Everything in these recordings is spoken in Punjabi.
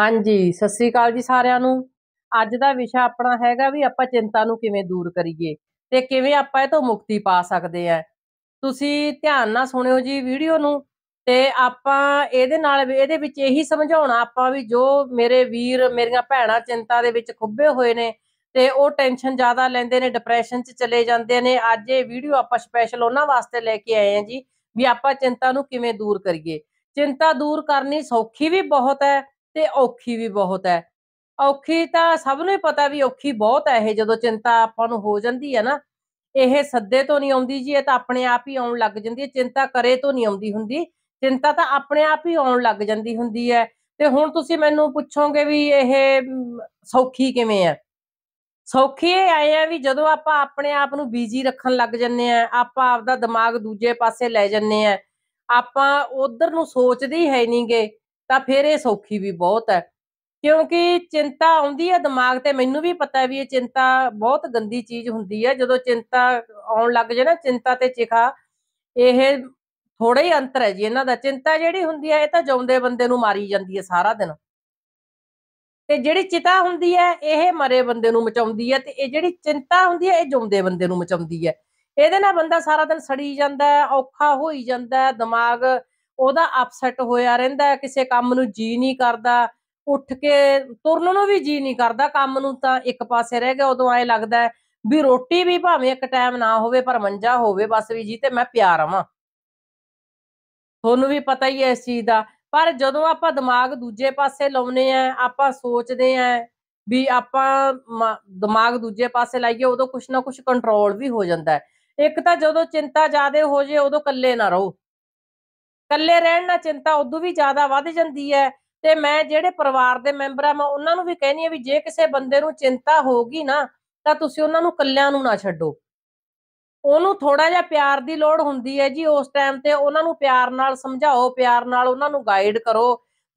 ਹਾਂਜੀ ਸਤਿ ਸ੍ਰੀ ਅਕਾਲ ਜੀ ਸਾਰਿਆਂ ਨੂੰ ਅੱਜ ਦਾ ਵਿਸ਼ਾ ਆਪਣਾ ਹੈਗਾ ਵੀ ਆਪਾਂ ਚਿੰਤਾ ਨੂੰ ਕਿਵੇਂ ਦੂਰ ਕਰੀਏ ਤੇ ਕਿਵੇਂ ਆਪਾਂ ਇਹ ਤੋਂ ਮੁਕਤੀ ਪਾ ਸਕਦੇ ਆ ਤੁਸੀਂ ਧਿਆਨ ਨਾਲ ਸੁਣਿਓ ਜੀ ਵੀਡੀਓ ਨੂੰ ਤੇ ਆਪਾਂ ਇਹਦੇ ਨਾਲ ਇਹਦੇ ਵਿੱਚ ਇਹੀ ਸਮਝਾਉਣਾ ਆਪਾਂ ਵੀ ਜੋ ਮੇਰੇ ਵੀਰ ਮੇਰੀਆਂ ਭੈਣਾਂ ਚਿੰਤਾ ਦੇ ਵਿੱਚ ਖੁੱਬੇ ਹੋਏ ਨੇ ਤੇ ਉਹ ਟੈਨਸ਼ਨ ਜ਼ਿਆਦਾ ਲੈਂਦੇ ਨੇ ਡਿਪਰੈਸ਼ਨ 'ਚ ਚਲੇ ਜਾਂਦੇ ਨੇ ਅੱਜ ਇਹ ਵੀਡੀਓ ਆਪਾਂ ਸਪੈਸ਼ਲ ਉਹਨਾਂ ਵਾਸਤੇ ਲੈ ਕੇ ਆਏ ਆ ਜੀ ਵੀ ਆਪਾਂ ਚਿੰਤਾ ਨੂੰ ਕਿਵੇਂ ਦੂਰ ਕਰੀਏ ਚਿੰਤਾ ਦੂਰ ਕਰਨੀ ਸੌਖੀ ਵੀ ਬਹੁਤ ਹੈ ਤੇ ਔਖੀ ਵੀ ਬਹੁਤ ਹੈ ਔਖੀ ਤਾਂ ਸਭ ਨੂੰ ਪਤਾ ਵੀ ਔਖੀ ਬਹੁਤ ਹੈ ਇਹ ਜਦੋਂ ਚਿੰਤਾ ਆਪਾਂ ਨੂੰ ਹੋ ਜਾਂਦੀ ਹੈ ਨਾ ਇਹ ਸੱਦੇ ਤੋਂ ਨਹੀਂ ਆਉਂਦੀ ਜੀ ਇਹ ਤਾਂ ਆਪਣੇ ਆਪ ਹੀ ਆਉਣ ਲੱਗ ਜਾਂਦੀ ਹੈ ਚਿੰਤਾ ਕਰੇ ਤੋਂ ਨਹੀਂ ਆਉਂਦੀ ਹੁੰਦੀ ਚਿੰਤਾ ਤਾਂ ਆਪਣੇ ਆਪ ਹੀ ਆਉਣ ਲੱਗ ਜਾਂਦੀ ਹੁੰਦੀ ਹੈ ਤੇ ਹੁਣ ਤੁਸੀਂ ਮੈਨੂੰ ਪੁੱਛੋਗੇ ਵੀ ਇਹ ਸੌਖੀ ਕਿਵੇਂ ਹੈ ਸੌਖੀ ਇਹ ਆਏ ਆ ਵੀ ਜਦੋਂ ਆਪਾਂ ਆਪਣੇ ਆਪ ਨੂੰ ਬੀਜੀ ਰੱਖਣ ਲੱਗ ਜੰਨੇ ਆ ਆਪਾਂ ਆਪਦਾ ਦਿਮਾਗ ਦੂਜੇ ਪਾਸੇ ਲੈ ਜੰਨੇ ਆ ਆਪਾਂ ਉਧਰ ਨੂੰ ਸੋਚਦੇ ਹੀ ਹੈ ਨਹੀਂਗੇ ਤਾਂ ਫਿਰ ਇਹ ਸੌਖੀ ਵੀ ਬਹੁਤ ਹੈ ਕਿਉਂਕਿ ਚਿੰਤਾ ਆਉਂਦੀ ਹੈ ਦਿਮਾਗ ਤੇ ਮੈਨੂੰ ਵੀ ਪਤਾ ਵੀ ਇਹ ਚਿੰਤਾ ਬਹੁਤ ਗੰਦੀ ਚੀਜ਼ ਹੁੰਦੀ ਹੈ ਜਦੋਂ ਚਿੰਤਾ ਆਉਣ ਲੱਗ ਜੇ ਨਾ ਚਿੰਤਾ ਤੇ ਚਿਖਾ ਇਹ ਥੋੜਾ ਹੀ ਅੰਤਰ ਹੈ ਜੀ ਇਹਨਾਂ ਦਾ ਚਿੰਤਾ ਜਿਹੜੀ ਹੁੰਦੀ ਹੈ ਇਹ ਤਾਂ ਜਉਂਦੇ ਬੰਦੇ ਨੂੰ ਮਾਰੀ ਜਾਂਦੀ ਹੈ ਸਾਰਾ ਦਿਨ ਤੇ ਜਿਹੜੀ ਚਿਤਾ ਹੁੰਦੀ ਹੈ ਇਹ ਮਰੇ ਬੰਦੇ ਨੂੰ ਮਚਾਉਂਦੀ ਹੈ ਤੇ ਇਹ ਜਿਹੜੀ ਚਿੰਤਾ ਹੁੰਦੀ ਹੈ ਇਹ ਜਉਂਦੇ ਬੰਦੇ ਨੂੰ ਮਚਾਉਂਦੀ ਹੈ ਇਹਦੇ ਨਾਲ ਬੰਦਾ ਸਾਰਾ ਦਿਨ ਸੜੀ ਜਾਂਦਾ ਔਖਾ ਹੋਈ ਜਾਂਦਾ ਦਿਮਾਗ ਉਹਦਾ ਅਪਸੈਟ ਹੋਇਆ ਰਹਿੰਦਾ ਕਿਸੇ ਕੰਮ ਨੂੰ ਜੀ ਨਹੀਂ ਕਰਦਾ ਉੱਠ ਕੇ ਤੁਰਨ ਨੂੰ ਵੀ ਜੀ ਨਹੀਂ ਕਰਦਾ ਕੰਮ ਨੂੰ ਤਾਂ ਇੱਕ ਪਾਸੇ ਰਹਿ ਗਿਆ ਉਦੋਂ ਐ ਲੱਗਦਾ ਵੀ ਰੋਟੀ ਵੀ ਭਾਵੇਂ ਇੱਕ ਟਾਈਮ ਨਾ ਹੋਵੇ ਪਰ ਮੰਜਾ ਹੋਵੇ ਬਸ ਵੀ ਜੀ ਤੇ ਮੈਂ ਪਿਆਰ ਆਵਾਂ ਤੁਹਾਨੂੰ ਵੀ ਪਤਾ ਹੀ ਐ ਇਸ ਚੀਜ਼ ਦਾ ਪਰ ਜਦੋਂ ਆਪਾਂ ਦਿਮਾਗ ਦੂਜੇ ਪਾਸੇ ਲਾਉਨੇ ਆ ਆਪਾਂ ਸੋਚਦੇ ਆ ਵੀ ਆਪਾਂ ਦਿਮਾਗ ਦੂਜੇ ਪਾਸੇ ਲਾਈਏ ਉਦੋਂ ਕੁਛ ਨਾ ਕੁਛ ਕੰਟਰੋਲ ਵੀ ਹੋ ਜਾਂਦਾ ਇੱਕ ਤਾਂ ਜਦੋਂ ਚਿੰਤਾ ਜ਼ਿਆਦਾ ਹੋ ਜੇ ਉਦੋਂ ਇਕੱਲੇ ਨਾ ਰਹੋ ਇਕੱਲੇ ਰਹਿਣ ਨਾਲ ਚਿੰਤਾ ਉਦੋਂ ਵੀ ਜ਼ਿਆਦਾ ਵੱਧ ਜਾਂਦੀ ਹੈ ਤੇ ਮੈਂ ਜਿਹੜੇ ਪਰਿਵਾਰ ਦੇ ਮੈਂਬਰ ਆ ਮੈਂ ਉਹਨਾਂ ਨੂੰ ਵੀ ਕਹਿੰਦੀ ਆ ਵੀ ਜੇ ਕਿਸੇ ਬੰਦੇ ਨੂੰ ਚਿੰਤਾ ਹੋਗੀ ਨਾ ਤਾਂ ਤੁਸੀਂ ਉਹਨਾਂ ਨੂੰ ਇਕੱਲਿਆਂ ਨੂੰ ਨਾ ਛੱਡੋ ਉਹਨੂੰ ਥੋੜਾ ਜਿਹਾ ਪਿਆਰ ਦੀ ਲੋੜ ਹੁੰਦੀ ਹੈ ਜੀ ਉਸ ਟਾਈਮ ਤੇ ਉਹਨਾਂ ਨੂੰ ਪਿਆਰ ਨਾਲ ਸਮਝਾਓ ਪਿਆਰ ਨਾਲ ਉਹਨਾਂ ਨੂੰ ਗਾਈਡ ਕਰੋ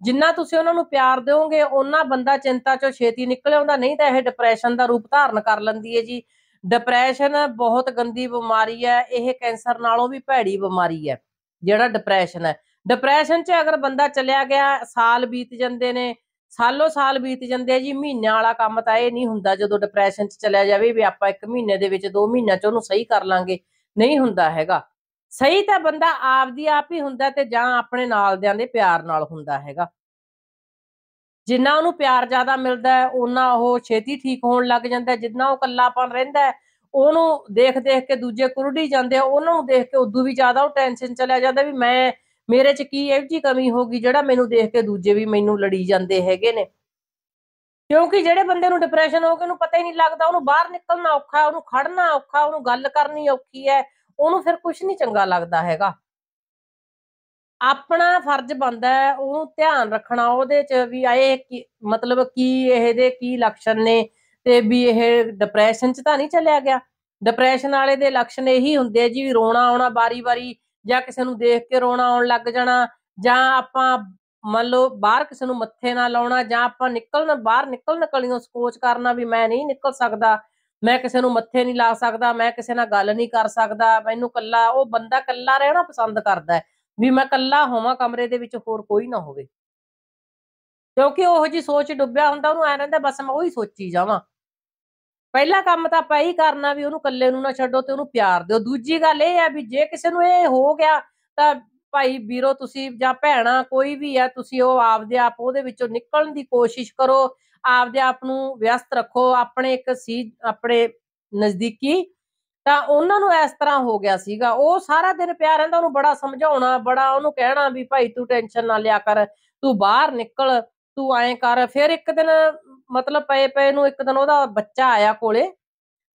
ਜਿੰਨਾ ਤੁਸੀਂ ਉਹਨਾਂ ਨੂੰ ਪਿਆਰ ਦਿਓਗੇ ਉਹਨਾਂ ਬੰਦਾ ਚਿੰਤਾ ਚੋਂ ਛੇਤੀ ਨਿਕਲ ਆਉਂਦਾ ਨਹੀਂ ਤਾਂ ਇਹ ਡਿਪਰੈਸ਼ਨ ਦਾ ਰੂਪ ਧਾਰਨ ਕਰ ਲੈਂਦੀ ਹੈ ਜੀ ਡਿਪਰੈਸ਼ਨ ਬਹੁਤ ਗੰਦੀ ਬਿਮਾਰੀ ਹੈ ਇਹ ਕੈਂਸਰ ਨਾਲੋਂ ਵੀ ਭੈੜੀ ਬਿਮਾਰੀ ਹੈ ਜਿਹੜਾ ਡਿਪਰੈਸ਼ਨ ਹੈ ਡਿਪਰੈਸ਼ਨ 'ਚ ਅਗਰ ਬੰਦਾ ਚਲਿਆ ਗਿਆ ਸਾਲ ਬੀਤ ਜਾਂਦੇ ਨੇ ਸਾਲੋ ਸਾਲ ਬੀਤ ਜਾਂਦੇ ਜੀ ਮਹੀਨਿਆਂ ਵਾਲਾ ਕੰਮ ਤਾਂ ਇਹ ਨਹੀਂ ਹੁੰਦਾ ਜਦੋਂ ਡਿਪਰੈਸ਼ਨ 'ਚ ਚਲਿਆ ਜਾਵੇ ਵੀ ਆਪਾਂ ਇੱਕ ਮਹੀਨੇ ਦੇ ਵਿੱਚ ਦੋ ਮਹੀਨਿਆਂ 'ਚ ਉਹਨੂੰ ਸਹੀ ਕਰ ਲਾਂਗੇ ਨਹੀਂ ਹੁੰਦਾ ਹੈਗਾ ਸਹੀ ਤਾਂ ਬੰਦਾ ਆਪਦੀ ਆਪ ਹੀ ਹੁੰਦਾ ਤੇ ਜਾਂ ਆਪਣੇ ਨਾਲ ਦੇ ਦੇ ਪਿਆਰ ਨਾਲ ਹੁੰਦਾ ਹੈਗਾ ਜਿੰਨਾ ਉਹਨੂੰ ਪਿਆਰ ਜ਼ਿਆਦਾ ਮਿਲਦਾ ਹੈ ਉਹਨਾਂ ਉਹ ਛੇਤੀ ਠੀਕ ਹੋਣ ਲੱਗ ਜਾਂਦਾ ਜਿੰਨਾ ਉਹ ਇਕੱਲਾਪਨ ਰਹਿੰਦਾ ਉਹਨੂੰ ਦੇਖ ਦੇਖ ਕੇ ਦੂਜੇ ਕੁਰੜੀ ਜਾਂਦੇ ਆ ਉਹਨੂੰ ਦੇਖ ਕੇ ਉਦੋਂ ਵੀ ਜ਼ਿਆਦਾ ਉਹ ਟੈਨਸ਼ਨ ਚਲਿਆ ਜਾਂਦਾ ਵੀ ਮੈਂ ਮੇਰੇ 'ਚ ਕੀ ਇਹੋ ਜੀ ਕਮੀ ਹੋਗੀ ਜਿਹੜਾ ਮੈਨੂੰ ਦੇਖ ਕੇ ਦੂਜੇ ਵੀ ਮੈਨੂੰ ਲੜੀ ਜਾਂਦੇ ਹੈਗੇ ਨੇ ਕਿਉਂਕਿ ਜਿਹੜੇ ਬੰਦੇ ਨੂੰ ਡਿਪਰੈਸ਼ਨ ਹੋ ਕੇ ਉਹਨੂੰ ਪਤਾ ਹੀ ਨਹੀਂ ਲੱਗਦਾ ਉਹਨੂੰ ਬਾਹਰ ਨਿਕਲਣਾ ਔਖਾ ਹੈ ਉਹਨੂੰ ਖੜਨਾ ਔਖਾ ਉਹਨੂੰ ਗੱਲ ਕਰਨੀ ਔਖੀ ਹੈ ਉਹਨੂੰ ਫਿਰ ਕੁਝ ਨਹੀਂ ਚੰਗਾ ਲੱਗਦਾ ਹੈਗਾ ਆਪਣਾ ਫਰਜ਼ ਬੰਦਾ ਹੈ ਉਹਨੂੰ ਧਿਆਨ ਰੱਖਣਾ ਉਹਦੇ 'ਚ ਵੀ ਆਏ ਮਤਲਬ ਕੀ ਇਹਦੇ ਕੀ ਲੱਛਣ ਨੇ ਤੇ ਵੀ ਇਹ ਡਿਪਰੈਸ਼ਨ 'ਚ ਤਾਂ ਨਹੀਂ ਚੱਲਿਆ ਗਿਆ ਡਿਪਰੈਸ਼ਨ ਵਾਲੇ ਦੇ ਲੱਛਣ ਇਹੀ ਹੁੰਦੇ ਜੀ ਰੋਣਾ ਆਉਣਾ ਬਾਰੀ-ਬਾਰੀ ਜਾਂ ਕਿਸੇ ਨੂੰ ਦੇਖ ਕੇ ਰੋਣਾ ਆਉਣ ਲੱਗ ਜਾਣਾ ਜਾਂ ਆਪਾਂ ਮੰਨ ਲਓ ਬਾਹਰ ਕਿਸੇ ਨੂੰ ਮੱਥੇ ਨਾ ਲਾਉਣਾ ਜਾਂ ਆਪਾਂ ਨਿਕਲਣ ਬਾਹਰ ਨਿਕਲ ਨਿਕਲੀਆਂ ਸੋਚ ਕਰਨਾ ਵੀ ਮੈਂ ਨਹੀਂ ਨਿਕਲ ਸਕਦਾ ਮੈਂ ਕਿਸੇ ਨੂੰ ਮੱਥੇ ਨਹੀਂ ਲਾ ਸਕਦਾ ਮੈਂ ਕਿਸੇ ਨਾਲ ਗੱਲ ਨਹੀਂ ਕਰ ਸਕਦਾ ਮੈਨੂੰ ਕੱਲਾ ਉਹ ਬੰਦਾ ਕੱਲਾ ਰਹਿਣਾ ਪਸੰਦ ਕਰਦਾ ਵੀ ਮੈਂ ਕੱਲਾ ਹੋਵਾਂ ਕਮਰੇ ਦੇ ਵਿੱਚ ਹੋਰ ਕੋਈ ਨਾ ਹੋਵੇ ਕਿਉਂਕਿ ਉਹੋ ਜੀ ਸੋਚ ਡੁੱਬਿਆ ਹੁੰਦਾ ਉਹਨੂੰ ਐ ਰਹਿੰਦਾ ਬਸ ਮੈਂ ਉਹੀ ਸੋਚੀ ਜਾਵਾਂ ਪਹਿਲਾ ਕੰਮ ਤਾਂ ਆਪਾਂ ਇਹੀ ਕਰਨਾ ਵੀ ਉਹਨੂੰ ਇਕੱਲੇ ਨੂੰ ਨਾ ਛੱਡੋ ਤੇ ਉਹਨੂੰ ਪਿਆਰ ਦਿਓ ਦੂਜੀ ਗੱਲ ਇਹ ਆ ਵੀ ਜੇ ਕਿਸੇ ਨੂੰ ਇਹ ਹੋ ਗਿਆ ਤਾਂ ਭਾਈ ਵੀਰੋ ਤੁਸੀਂ ਜਾਂ ਭੈਣਾ ਕੋਈ ਵੀ ਆ ਤੁਸੀਂ ਉਹ ਆਪਦੇ ਆਪ ਉਹਦੇ ਵਿੱਚੋਂ ਨਿਕਲਣ ਦੀ ਕੋਸ਼ਿਸ਼ ਕਰੋ ਆਪਦੇ ਆਪ ਨੂੰ ਵਿਅਸਤ ਰੱਖੋ ਆਪਣੇ ਇੱਕ ਸੀ ਆਪਣੇ ਨਜ਼ਦੀਕੀ ਤਾਂ ਉਹਨਾਂ ਨੂੰ ਇਸ ਤਰ੍ਹਾਂ ਹੋ ਗਿਆ ਸੀਗਾ ਉਹ ਸਾਰਾ ਦਿਨ ਪਿਆ ਰਹਿੰਦਾ ਉਹਨੂੰ ਬੜਾ ਸਮਝਾਉਣਾ ਬੜਾ ਉਹਨੂੰ ਕਹਿਣਾ ਵੀ ਭਾਈ ਤੂੰ ਟੈਨਸ਼ਨ ਨਾ ਲਿਆ ਕਰ ਤੂੰ ਬਾਹਰ ਨਿਕਲ ਤੂੰ ਐਂ ਕਰ ਫਿਰ ਇੱਕ ਦਿਨ ਮਤਲਬ ਪਏ ਪਏ ਨੂੰ ਇੱਕ ਦਿਨ ਉਹਦਾ ਬੱਚਾ ਆਇਆ ਕੋਲੇ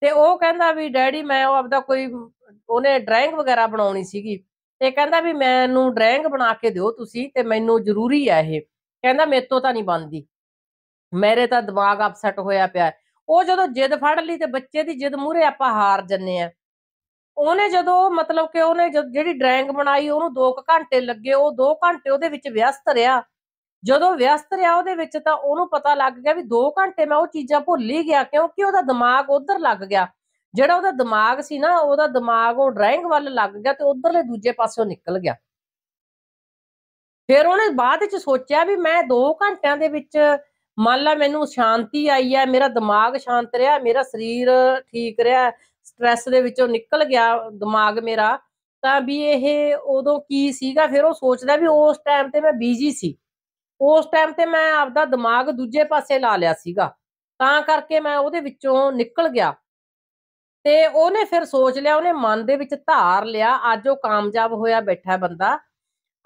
ਤੇ ਉਹ ਕਹਿੰਦਾ ਵੀ ਡੈਡੀ ਮੈਂ ਉਹ ਆਪਦਾ ਕੋਈ ਉਹਨੇ ਡਰਾਇੰਗ ਵਗੈਰਾ ਬਣਾਉਣੀ ਸੀਗੀ ਤੇ ਕਹਿੰਦਾ ਵੀ ਮੈਨੂੰ ਡਰਾਇੰਗ ਬਣਾ ਕੇ ਦਿਓ ਤੁਸੀਂ ਤੇ ਮੈਨੂੰ ਜ਼ਰੂਰੀ ਹੈ ਇਹ ਕਹਿੰਦਾ ਮੇਤੋਂ ਤਾਂ ਨਹੀਂ ਬਣਦੀ ਮੇਰੇ ਤਾਂ ਦਿਮਾਗ ਅਪਸੈਟ ਹੋਇਆ ਪਿਆ ਉਹ ਜਦੋਂ ਜਿੱਦ ਫੜ ਲਈ ਤੇ ਬੱਚੇ ਦੀ ਜਿੱਦ ਮੂਰੇ ਆਪਾਂ ਹਾਰ ਜੰਨੇ ਆ ਉਹਨੇ ਜਦੋਂ ਮਤਲਬ ਕਿ ਉਹਨੇ ਜਿਹੜੀ ਡਰਾਇੰਗ ਬਣਾਈ ਉਹਨੂੰ 2 ਘੰਟੇ ਲੱਗੇ ਉਹ 2 ਘੰਟੇ ਉਹਦੇ ਵਿੱਚ ਵਿਅਸਤ ਰਿਹਾ ਜਦੋਂ ਵਿਅਸਤ ਰਿਹਾ ਉਹਦੇ ਵਿੱਚ ਤਾਂ ਉਹਨੂੰ ਪਤਾ ਲੱਗ ਗਿਆ ਵੀ 2 ਘੰਟੇ ਮੈਂ ਉਹ ਚੀਜ਼ਾਂ ਭੁੱਲ ਹੀ ਗਿਆ ਕਿਉਂਕਿ ਉਹਦਾ ਦਿਮਾਗ ਉਧਰ ਲੱਗ ਗਿਆ ਜਿਹੜਾ ਉਹਦਾ ਦਿਮਾਗ ਸੀ ਨਾ ਉਹਦਾ ਦਿਮਾਗ ਉਹ ਡਰਾਇੰਗ ਵੱਲ ਲੱਗ ਗਿਆ ਤੇ ਉਧਰਲੇ ਦੂਜੇ ਪਾਸੇ ਉਹ ਨਿਕਲ ਗਿਆ ਫਿਰ ਉਹਨੇ ਬਾਅਦ ਵਿੱਚ ਸੋਚਿਆ ਵੀ ਮੈਂ 2 ਘੰਟਿਆਂ ਦੇ ਵਿੱਚ ਮੰਨ ਲਾ ਮੈਨੂੰ ਸ਼ਾਂਤੀ ਆਈ ਹੈ ਮੇਰਾ ਦਿਮਾਗ ਸ਼ਾਂਤ ਰਿਹਾ ਮੇਰਾ ਸਰੀਰ ਠੀਕ ਰਿਹਾ ਸਟ्रेस ਦੇ ਵਿੱਚੋਂ ਨਿਕਲ ਗਿਆ ਦਿਮਾਗ ਮੇਰਾ ਤਾਂ ਵੀ ਇਹ ਉਦੋਂ ਕੀ ਸੀਗਾ ਫਿਰ ਉਹ ਸੋਚਦਾ ਵੀ ਉਸ ਟਾਈਮ ਤੇ ਮੈਂ ਬੀਜੀ ਸੀ ਉਸ ਟਾਈਮ ਤੇ ਮੈਂ ਆਪਦਾ ਦਿਮਾਗ ਦੂਜੇ ਪਾਸੇ ਲਾ ਲਿਆ ਸੀਗਾ ਤਾਂ ਕਰਕੇ ਮੈਂ ਉਹਦੇ ਵਿੱਚੋਂ ਨਿਕਲ ਗਿਆ ਤੇ ਉਹਨੇ ਫਿਰ ਸੋਚ ਲਿਆ ਉਹਨੇ ਮਨ ਦੇ ਵਿੱਚ ਧਾਰ ਲਿਆ ਅੱਜ ਉਹ ਕਾਮਯਾਬ ਹੋਇਆ ਬੈਠਾ ਬੰਦਾ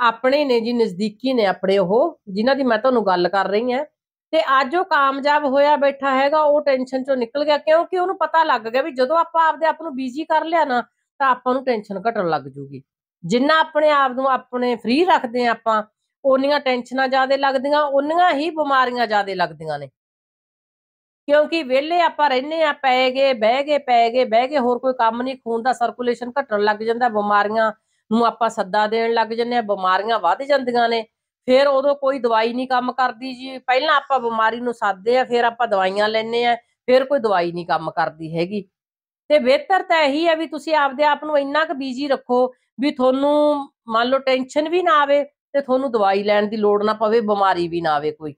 ਆਪਣੇ ਨੇ ਜੀ ਨਜ਼ਦੀਕੀ ਨੇ ਆਪਣੇ ਉਹ ਜਿਨ੍ਹਾਂ ਦੀ ਮੈਂ ਤੁਹਾਨੂੰ ਗੱਲ ਕਰ ਰਹੀ ਹਾਂ ਤੇ ਅੱਜ ਉਹ ਕਾਮਯਾਬ ਹੋਇਆ ਬੈਠਾ ਹੈਗਾ ਉਹ ਟੈਨਸ਼ਨ ਚੋਂ ਨਿਕਲ ਗਿਆ ਕਿਉਂਕਿ ਉਹਨੂੰ ਪਤਾ ਲੱਗ ਗਿਆ ਵੀ ਜਦੋਂ ਆਪਾਂ ਆਪਦੇ ਆਪ ਨੂੰ ਬੀਜ਼ੀ ਕਰ ਲਿਆ ਨਾ ਤਾਂ ਆਪਾਂ ਨੂੰ ਟੈਨਸ਼ਨ ਘਟਣ ਲੱਗ ਜੂਗੀ ਜਿੰਨਾ ਆਪਣੇ ਆਪ ਨੂੰ ਆਪਣੇ ਫ੍ਰੀ ਰੱਖਦੇ ਆਪਾਂ ਉਹਨੀਆਂ ਟੈਨਸ਼ਨਾਂ ਜ਼ਿਆਦਾ ਲੱਗਦੀਆਂ ਉਹਨੀਆਂ ਹੀ ਬਿਮਾਰੀਆਂ ਜ਼ਿਆਦਾ ਲੱਗਦੀਆਂ ਨੇ ਕਿਉਂਕਿ ਵਿਹਲੇ ਆਪਾਂ ਰਹਿੰਨੇ ਆ ਪੈ ਗਏ ਬਹਿ ਗਏ ਪੈ ਗਏ ਬਹਿ ਗਏ ਹੋਰ ਕੋਈ ਕੰਮ ਨਹੀਂ ਖੂਨ ਦਾ ਸਰਕੂਲੇਸ਼ਨ ਘਟਣ ਲੱਗ ਜਾਂਦਾ ਬਿਮਾਰੀਆਂ ਨੂੰ ਆਪਾਂ ਸੱਦਾ ਦੇਣ ਲੱਗ ਜੰਨੇ ਆ ਬਿਮਾਰੀਆਂ ਵਧ ਜਾਂਦੀਆਂ ਨੇ ਫਿਰ ਉਦੋਂ ਕੋਈ ਦਵਾਈ ਨਹੀਂ ਕੰਮ ਕਰਦੀ ਜੀ ਪਹਿਲਾਂ ਆਪਾਂ ਬਿਮਾਰੀ ਨੂੰ ਸਾਦੇ ਆ ਫਿਰ ਆਪਾਂ ਦਵਾਈਆਂ ਲੈਣੇ ਆ ਫਿਰ ਕੋਈ ਦਵਾਈ ਨਹੀਂ ਕੰਮ ਕਰਦੀ ਹੈਗੀ ਤੇ ਬਿਹਤਰ ਤਾਂ ਇਹੀ ਹੈ ਵੀ ਤੁਸੀਂ ਆਪਦੇ ਆਪ ਨੂੰ ਇੰਨਾ ਕੁ ਬੀਜੀ ਰੱਖੋ ਵੀ ਤੁਹਾਨੂੰ ਮੰਨ ਲਓ ਟੈਨਸ਼ਨ ਵੀ ਨਾ ਆਵੇ ਤੇ ਤੁਹਾਨੂੰ ਦਵਾਈ ਲੈਣ ਦੀ ਲੋੜ ਨਾ ਪਵੇ ਬਿਮਾਰੀ ਵੀ ਨਾ ਆਵੇ ਕੋਈ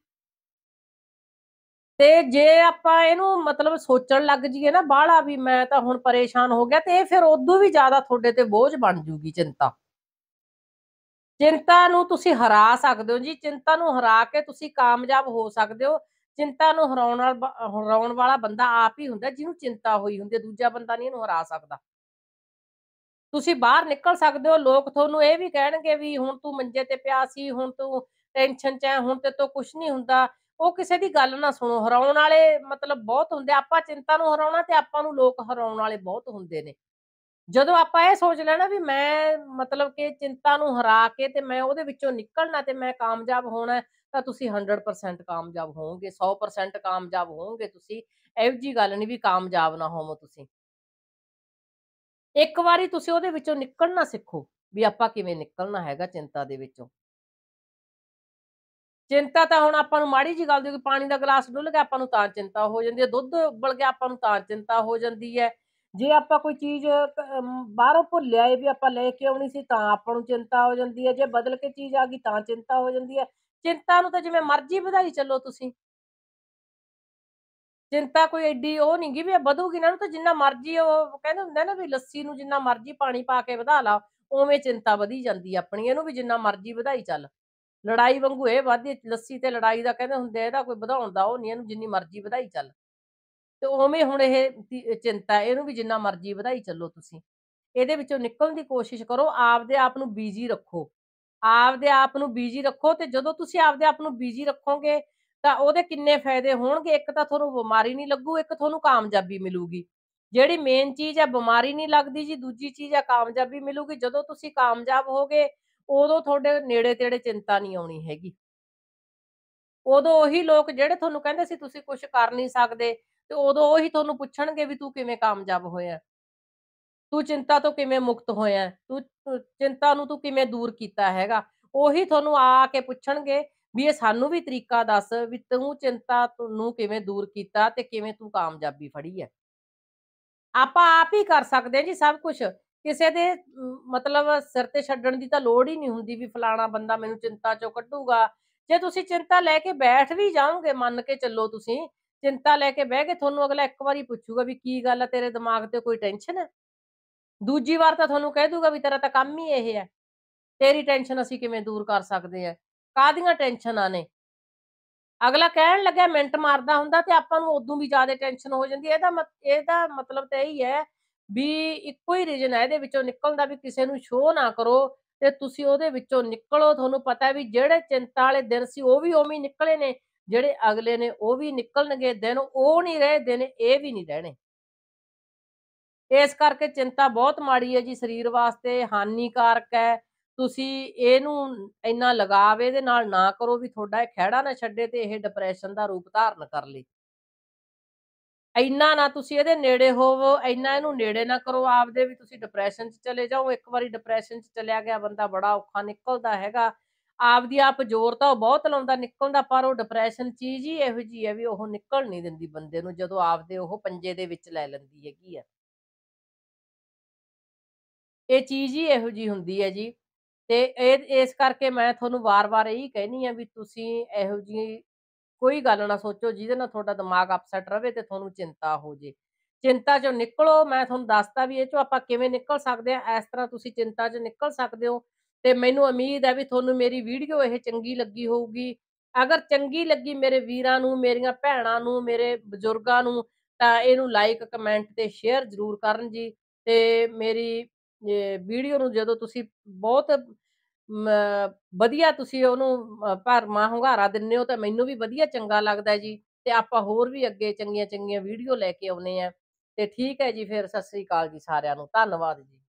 ਤੇ ਜੇ ਆਪਾਂ ਇਹਨੂੰ ਮਤਲਬ ਸੋਚਣ ਲੱਗ ਜਾਈਏ ਨਾ ਬਾਹਲਾ ਵੀ ਮੈਂ ਤਾਂ ਹੁਣ ਪਰੇਸ਼ਾਨ ਹੋ ਗਿਆ ਤੇ ਇਹ ਫਿਰ ਉਦੋਂ ਵੀ ਜ਼ਿਆਦਾ ਤੁਹਾਡੇ ਤੇ ਬੋਝ ਬਣ ਜੂਗੀ ਚਿੰਤਾ ਚਿੰਤਾ ਨੂੰ ਤੁਸੀਂ ਹਰਾ ਸਕਦੇ ਹੋ ਜੀ ਚਿੰਤਾ ਨੂੰ ਹਰਾ ਕੇ ਤੁਸੀਂ ਕਾਮਯਾਬ ਹੋ ਸਕਦੇ ਹੋ ਚਿੰਤਾ ਨੂੰ ਹਰਾਉਣ ਵਾਲਾ ਹਰਾਉਣ ਵਾਲਾ ਬੰਦਾ ਆਪ ਹੀ ਹੁੰਦਾ ਜਿਹਨੂੰ ਚਿੰਤਾ ਹੋਈ ਹੁੰਦੀ ਦੂਜਾ ਬੰਦਾ ਨਹੀਂ ਇਹਨੂੰ ਹਰਾ ਸਕਦਾ ਤੁਸੀਂ ਬਾਹਰ ਨਿਕਲ ਸਕਦੇ ਹੋ ਲੋਕ ਤੁਹਾਨੂੰ ਇਹ ਵੀ ਕਹਿਣਗੇ ਵੀ ਹੁਣ ਤੂੰ ਮੰਜੇ ਤੇ ਪਿਆ ਸੀ ਹੁਣ ਤੂੰ ਟੈਨਸ਼ਨ 'ਚ ਹੈ ਹੁਣ ਤੇ ਤੋ ਕੁਝ ਨਹੀਂ ਹੁੰਦਾ ਉਹ ਕਿਸੇ ਦੀ ਗੱਲ ਨਾ ਸੁਣੋ ਹਰਾਉਣ ਵਾਲੇ ਮਤਲਬ ਬਹੁਤ ਹੁੰਦੇ ਆਪਾਂ ਚਿੰਤਾ ਨੂੰ ਹਰਾਉਣਾ ਤੇ ਆਪਾਂ ਨੂੰ ਲੋਕ ਹਰਾਉਣ ਵਾਲੇ ਬਹੁਤ ਹੁੰਦੇ ਨੇ ਜਦੋਂ ਆਪਾਂ ਇਹ ਸੋਚ ਲੈਣਾ ਵੀ ਮੈਂ ਮਤਲਬ ਕਿ ਚਿੰਤਾ ਨੂੰ ਹਰਾ ਕੇ ਤੇ ਮੈਂ ਉਹਦੇ ਵਿੱਚੋਂ ਨਿਕਲਣਾ ਤੇ ਮੈਂ ਕਾਮਯਾਬ ਹੋਣਾ ਤਾਂ ਤੁਸੀਂ 100% ਕਾਮਯਾਬ ਹੋਵੋਗੇ 100% ਕਾਮਯਾਬ ਹੋਵੋਗੇ ਤੁਸੀਂ ਇਹੋ ਜੀ ਗੱਲ ਨਹੀਂ ਵੀ ਕਾਮਯਾਬ ਨਾ ਹੋਵੋ ਤੁਸੀਂ ਇੱਕ ਵਾਰੀ ਤੁਸੀਂ ਉਹਦੇ ਵਿੱਚੋਂ ਨਿਕਲਣਾ ਸਿੱਖੋ ਵੀ ਆਪਾਂ ਕਿਵੇਂ ਨਿਕਲਣਾ ਹੈਗਾ ਚਿੰਤਾ ਦੇ ਵਿੱਚੋਂ ਚਿੰਤਾ ਤਾਂ ਹੁਣ ਆਪਾਂ ਨੂੰ ਮਾੜੀ ਜੀ ਗੱਲ ਦੀ ਕਿ ਪਾਣੀ ਦਾ ਗਲਾਸ ਡੁੱਲ ਗਿਆ ਆਪਾਂ ਨੂੰ ਤਾਂ ਚਿੰਤਾ ਹੋ ਜਾਂਦੀ ਹੈ ਦੁੱਧ ਉਬਲ ਗਿਆ ਆਪਾਂ ਨੂੰ ਤਾਂ ਚਿੰਤਾ ਹੋ ਜਾਂਦੀ ਹੈ ਜੇ ਆਪਾਂ ਕੋਈ ਚੀਜ਼ ਬਾਹਰੋਂ ਭੁੱਲ ਆਏ ਵੀ ਆਪਾਂ ਲੈ ਕੇ ਆਉਣੀ ਸੀ ਤਾਂ ਆਪਾਂ ਨੂੰ ਚਿੰਤਾ ਹੋ ਜਾਂਦੀ ਹੈ ਜੇ ਬਦਲ ਕੇ ਚੀਜ਼ ਆ ਗਈ ਤਾਂ ਚਿੰਤਾ ਹੋ ਜਾਂਦੀ ਹੈ ਚਿੰਤਾ ਨੂੰ ਤਾਂ ਜਿਵੇਂ ਮਰਜ਼ੀ ਵਧਾਈ ਚੱਲੋ ਤੁਸੀਂ ਚਿੰਤਾ ਕੋਈ ਐਡੀ ਉਹ ਨਹੀਂ ਗੀ ਵੀ ਵਧੂਗੀ ਨਾ ਤਾਂ ਜਿੰਨਾ ਮਰਜ਼ੀ ਉਹ ਕਹਿੰਦੇ ਹੁੰਦੇ ਨਾ ਵੀ ਲੱਸੀ ਨੂੰ ਜਿੰਨਾ ਮਰਜ਼ੀ ਪਾਣੀ ਪਾ ਕੇ ਵਧਾ ਲਾ ਉਵੇਂ ਚਿੰਤਾ ਵਧੀ ਜਾਂਦੀ ਆਪਣੀ ਇਹਨੂੰ ਵੀ ਜਿੰਨਾ ਮਰਜ਼ੀ ਵਧਾਈ ਚੱਲ ਲੜਾਈ ਵਾਂਗੂ ਇਹ ਵਧਦੀ ਲੱਸੀ ਤੇ ਲੜਾਈ ਦਾ ਕਹਿੰਦੇ ਹੁੰਦੇ ਇਹਦਾ ਕੋਈ ਵਧਾਉਣ ਦਾ ਉਹ ਨਹੀਂ ਇਹਨੂੰ ਜਿੰਨੀ ਮਰਜ਼ੀ ਵਧਾਈ ਚੱਲ ਤੇ ਉਵੇਂ ਹੁਣ ਇਹ ਚਿੰਤਾ ਇਹਨੂੰ ਵੀ ਜਿੰਨਾ ਮਰਜ਼ੀ ਵਧਾਈ ਚੱਲੋ ਤੁਸੀਂ ਇਹਦੇ ਵਿੱਚੋਂ ਨਿਕਲਣ ਦੀ ਕੋਸ਼ਿਸ਼ ਕਰੋ ਆਪਦੇ ਆਪ ਨੂੰ ਬੀਜੀ ਰੱਖੋ ਆਪਦੇ ਆਪ ਨੂੰ ਬੀਜੀ ਰੱਖੋ ਤੇ ਜਦੋਂ ਤੁਸੀਂ ਆਪਦੇ ਆਪ ਨੂੰ ਬੀਜੀ ਰੱਖੋਗੇ ਤਾਂ ਉਹਦੇ ਕਿੰਨੇ ਫਾਇਦੇ ਹੋਣਗੇ ਇੱਕ ਤਾਂ ਤੁਹਾਨੂੰ ਬਿਮਾਰੀ ਨਹੀਂ ਲੱਗੂ ਇੱਕ ਤੁਹਾਨੂੰ ਕਾਮਯਾਬੀ ਮਿਲੂਗੀ ਜਿਹੜੀ ਮੇਨ ਚੀਜ਼ ਹੈ ਬਿਮਾਰੀ ਨਹੀਂ ਲੱਗਦੀ ਜੀ ਦੂਜੀ ਚੀਜ਼ ਹੈ ਕਾਮਯਾਬੀ ਮਿਲੂਗੀ ਜਦੋਂ ਤੁਸੀਂ ਕਾਮਯਾਬ ਹੋਗੇ ਉਦੋਂ ਤੁਹਾਡੇ ਨੇੜੇ ਤੇੜੇ ਚਿੰਤਾ ਨਹੀਂ ਆਉਣੀ ਹੈਗੀ ਉਦੋਂ ਉਹੀ ਲੋਕ ਜਿਹੜੇ ਤੁਹਾਨੂੰ ਕਹਿੰਦੇ ਸੀ ਤੁਸੀਂ ਕੁਝ ਕਰ ਨਹੀਂ ਸਕਦੇ ਤੇ ਉਦੋਂ ਉਹੀ ਤੁਹਾਨੂੰ ਪੁੱਛਣਗੇ ਵੀ ਤੂੰ ਕਿਵੇਂ ਕਾਮਯਾਬ ਹੋਇਆ ਤੂੰ ਚਿੰਤਾ ਤੋਂ ਕਿਵੇਂ ਮੁਕਤ ਹੋਇਆ ਤੂੰ ਚਿੰਤਾ ਨੂੰ ਤੂੰ ਕਿਵੇਂ ਦੂਰ ਕੀਤਾ ਹੈਗਾ ਉਹੀ ਤੁਹਾਨੂੰ ਆ ਕੇ ਪੁੱਛਣਗੇ ਵੀ ਇਹ ਸਾਨੂੰ ਵੀ ਤਰੀਕਾ ਦੱਸ ਵੀ ਤੂੰ ਚਿੰਤਾ ਨੂੰ ਕਿਵੇਂ ਦੂਰ ਕੀਤਾ ਤੇ ਕਿਵੇਂ ਤੂੰ ਕਾਮਯਾਬੀ ਫੜੀ ਹੈ ਆਪਾਂ ਆਪ ਹੀ ਕਰ ਸਕਦੇ ਹਾਂ ਜੀ ਸਭ ਕੁਝ ਕਿਸੇ ਦੇ ਮਤਲਬ ਸਿਰ ਤੇ ਛੱਡਣ ਦੀ ਤਾਂ ਲੋੜ ਹੀ ਨਹੀਂ ਹੁੰਦੀ ਵੀ ਫਲਾਣਾ ਬੰਦਾ ਮੈਨੂੰ ਚਿੰਤਾ ਚੋਂ ਕੱਢੂਗਾ ਜੇ ਤੁਸੀਂ ਚਿੰਤਾ ਲੈ ਕੇ ਬੈਠ ਵੀ ਜਾਓਗੇ ਮੰਨ ਕੇ ਚੱਲੋ ਤੁਸੀਂ ਚਿੰਤਾ ਲੈ ਕੇ ਬਹਿ ਕੇ ਤੁਹਾਨੂੰ ਅਗਲਾ ਇੱਕ ਵਾਰੀ ਪੁੱਛੂਗਾ ਵੀ ਕੀ ਗੱਲ ਹੈ ਤੇਰੇ ਦਿਮਾਗ ਤੇ ਕੋਈ ਟੈਨਸ਼ਨ ਹੈ ਦੂਜੀ ਵਾਰ ਤਾਂ ਤੁਹਾਨੂੰ ਕਹਿ ਦੂਗਾ ਵੀ ਤੇਰਾ ਤਾਂ ਕੰਮ ਹੀ ਇਹ ਹੈ ਤੇਰੀ ਟੈਨਸ਼ਨ ਅਸੀਂ ਕਿਵੇਂ ਦੂਰ ਕਰ ਸਕਦੇ ਆ ਕਾਦੀਆਂ ਟੈਨਸ਼ਨਾਂ ਨੇ ਅਗਲਾ ਕਹਿਣ ਲੱਗਾ ਮਿੰਟ ਮਾਰਦਾ ਹੁੰਦਾ ਤੇ ਆਪਾਂ ਨੂੰ ਉਦੋਂ ਵੀ ਜ਼ਿਆਦਾ ਟੈਨਸ਼ਨ ਹੋ ਜਾਂਦੀ ਹੈ ਇਹਦਾ ਇਹਦਾ ਮਤਲਬ ਤਾਂ ਇਹੀ ਹੈ ਵੀ ਇੱਕੋ ਹੀ ਰੀਜਨ ਹੈ ਇਹਦੇ ਵਿੱਚੋਂ ਨਿਕਲਣ ਦਾ ਵੀ ਕਿਸੇ ਨੂੰ ਸ਼ੋਅ ਨਾ ਕਰੋ ਤੇ ਤੁਸੀਂ ਉਹਦੇ ਵਿੱਚੋਂ ਨਿਕਲੋ ਤੁਹਾਨੂੰ ਪਤਾ ਵੀ ਜਿਹੜੇ ਚਿੰਤਾ ਵਾਲੇ ਦਿਨ ਸੀ ਉਹ ਵੀ ਉਵੇਂ ਨਿਕਲੇ ਨੇ ਜਿਹੜੇ ਅਗਲੇ ਨੇ ਉਹ ਵੀ ਨਿਕਲਣਗੇ ਦਿਨ ਉਹ ਨਹੀਂ ਰਹੇ ਦਿਨ ਇਹ ਵੀ ਨਹੀਂ ਰਹਿਣੇ ਇਸ ਕਰਕੇ ਚਿੰਤਾ ਬਹੁਤ ਮਾੜੀ ਹੈ ਜੀ ਸਰੀਰ ਵਾਸਤੇ ਹਾਨੀਕਾਰਕ ਹੈ ਤੁਸੀਂ ਇਹਨੂੰ ਇੰਨਾ ਲਗਾਵੇ ਦੇ ਨਾਲ ਨਾ ਕਰੋ ਵੀ ਤੁਹਾਡਾ ਇਹ ਖਹਿੜਾ ਨਾ ਛੱਡੇ ਤੇ ਇਹ ਡਿਪਰੈਸ਼ਨ ਦਾ ਰੂਪ ਧਾਰਨ ਕਰ ਲੇ ਇੰਨਾ ਨਾ ਤੁਸੀਂ ਇਹਦੇ ਨੇੜੇ ਹੋਵੋ ਇੰਨਾ ਇਹਨੂੰ ਨੇੜੇ ਨਾ ਕਰੋ ਆਪਦੇ ਵੀ ਤੁਸੀਂ ਡਿਪਰੈਸ਼ਨ 'ਚ ਚਲੇ ਜਾਓ ਇੱਕ ਵਾਰੀ ਡਿਪਰੈਸ਼ਨ 'ਚ ਚਲਿਆ ਗਿਆ ਬੰਦਾ ਬੜਾ ਔਖਾ ਨਿਕਲਦਾ ਹੈਗਾ ਆਪਦੀ ਆਪ ਜ਼ੋਰ ਤਾਂ ਉਹ ਬਹੁਤ ਲਾਉਂਦਾ ਨਿਕਲਦਾ ਪਰ ਉਹ ਡਿਪਰੈਸ਼ਨ ਚੀਜ਼ ਹੀ ਇਹੋ ਜੀ ਹੈ ਵੀ ਉਹ ਨਿਕਲ ਨਹੀਂ ਦਿੰਦੀ ਬੰਦੇ ਨੂੰ ਜਦੋਂ ਆਪਦੇ ਉਹ ਪੰਜੇ ਦੇ ਵਿੱਚ ਲੈ ਲੈਂਦੀ ਹੈਗੀ ਆ ਇਹ ਚੀਜ਼ ਹੀ ਇਹੋ ਜੀ ਹੁੰਦੀ ਹੈ ਜੀ ਤੇ ਇਹ ਇਸ ਕਰਕੇ ਮੈਂ ਤੁਹਾਨੂੰ ਵਾਰ-ਵਾਰ ਇਹੀ ਕਹਿਣੀ ਆ ਵੀ ਤੁਸੀਂ ਇਹੋ ਜੀ ਕੋਈ ਗੱਲ ਨਾ ਸੋਚੋ ਜਿਹਦੇ ਨਾਲ ਤੁਹਾਡਾ ਦਿਮਾਗ ਅਪਸੈਟ ਰਵੇ ਤੇ ਤੁਹਾਨੂੰ ਚਿੰਤਾ ਹੋ ਜੇ ਚਿੰਤਾ ਚੋਂ ਨਿਕਲੋ ਮੈਂ ਤੁਹਾਨੂੰ ਦੱਸਤਾ ਵੀ ਇਹ ਚੋਂ ਆਪਾਂ ਕਿਵੇਂ ਨਿਕਲ ਸਕਦੇ ਆ ਇਸ ਤਰ੍ਹਾਂ ਤੁਸੀਂ ਚਿੰਤਾ ਚੋਂ ਨਿਕਲ ਸਕਦੇ ਹੋ ਤੇ ਮੈਨੂੰ ਉਮੀਦ ਹੈ ਵੀ ਤੁਹਾਨੂੰ ਮੇਰੀ ਵੀਡੀਓ ਇਹ ਚੰਗੀ ਲੱਗੀ ਹੋਊਗੀ ਅਗਰ ਚੰਗੀ ਲੱਗੀ ਮੇਰੇ ਵੀਰਾਂ ਨੂੰ ਮੇਰੀਆਂ ਭੈਣਾਂ ਨੂੰ ਮੇਰੇ ਬਜ਼ੁਰਗਾਂ ਨੂੰ ਤਾਂ ਇਹਨੂੰ ਲਾਈਕ ਕਮੈਂਟ ਤੇ ਸ਼ੇਅਰ ਜ਼ਰੂਰ ਕਰਨ ਜੀ ਤੇ ਮੇਰੀ ਵੀਡੀਓ ਨੂੰ ਜਦੋਂ ਤੁਸੀਂ ਬਹੁਤ ਵਧੀਆ ਤੁਸੀਂ ਉਹਨੂੰ ਭਰਮਾ ਹੁੰਗਾਰਾ ਦਿੰਨੇ ਹੋ ਤਾਂ ਮੈਨੂੰ ਵੀ ਵਧੀਆ ਚੰਗਾ ਲੱਗਦਾ ਜੀ ਤੇ ਆਪਾਂ ਹੋਰ ਵੀ ਅੱਗੇ ਚੰਗੀਆਂ ਚੰਗੀਆਂ ਵੀਡੀਓ ਲੈ ਕੇ ਆਉਨੇ ਆ ਤੇ ਠੀਕ ਹੈ ਜੀ ਫਿਰ ਸਤਿ ਸ੍ਰੀ ਅਕਾਲ ਜੀ ਸਾਰਿਆਂ ਨੂੰ ਧੰਨਵਾਦ ਜੀ